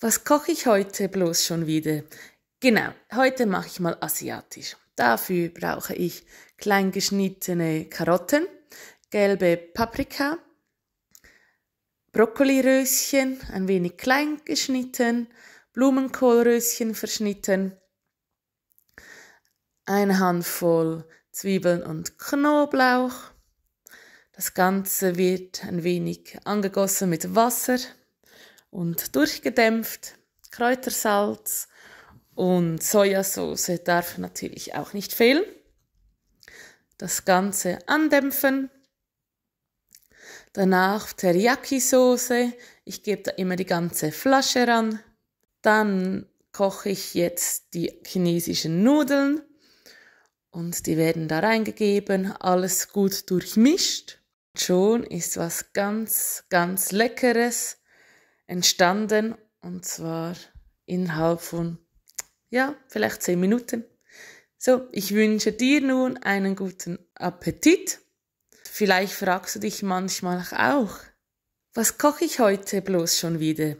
Was koche ich heute bloß schon wieder? Genau, heute mache ich mal asiatisch. Dafür brauche ich kleingeschnittene Karotten, gelbe Paprika, Brokkoliröschen, ein wenig kleingeschnitten, Blumenkohlröschen verschnitten, eine Handvoll Zwiebeln und Knoblauch. Das Ganze wird ein wenig angegossen mit Wasser und durchgedämpft, Kräutersalz und Sojasauce darf natürlich auch nicht fehlen. Das Ganze andämpfen. Danach Teriyaki-Soße. Ich gebe da immer die ganze Flasche ran. Dann koche ich jetzt die chinesischen Nudeln und die werden da reingegeben, alles gut durchmischt. Schon ist was ganz, ganz Leckeres, entstanden und zwar innerhalb von, ja, vielleicht zehn Minuten. So, ich wünsche dir nun einen guten Appetit. Vielleicht fragst du dich manchmal auch, was koche ich heute bloß schon wieder?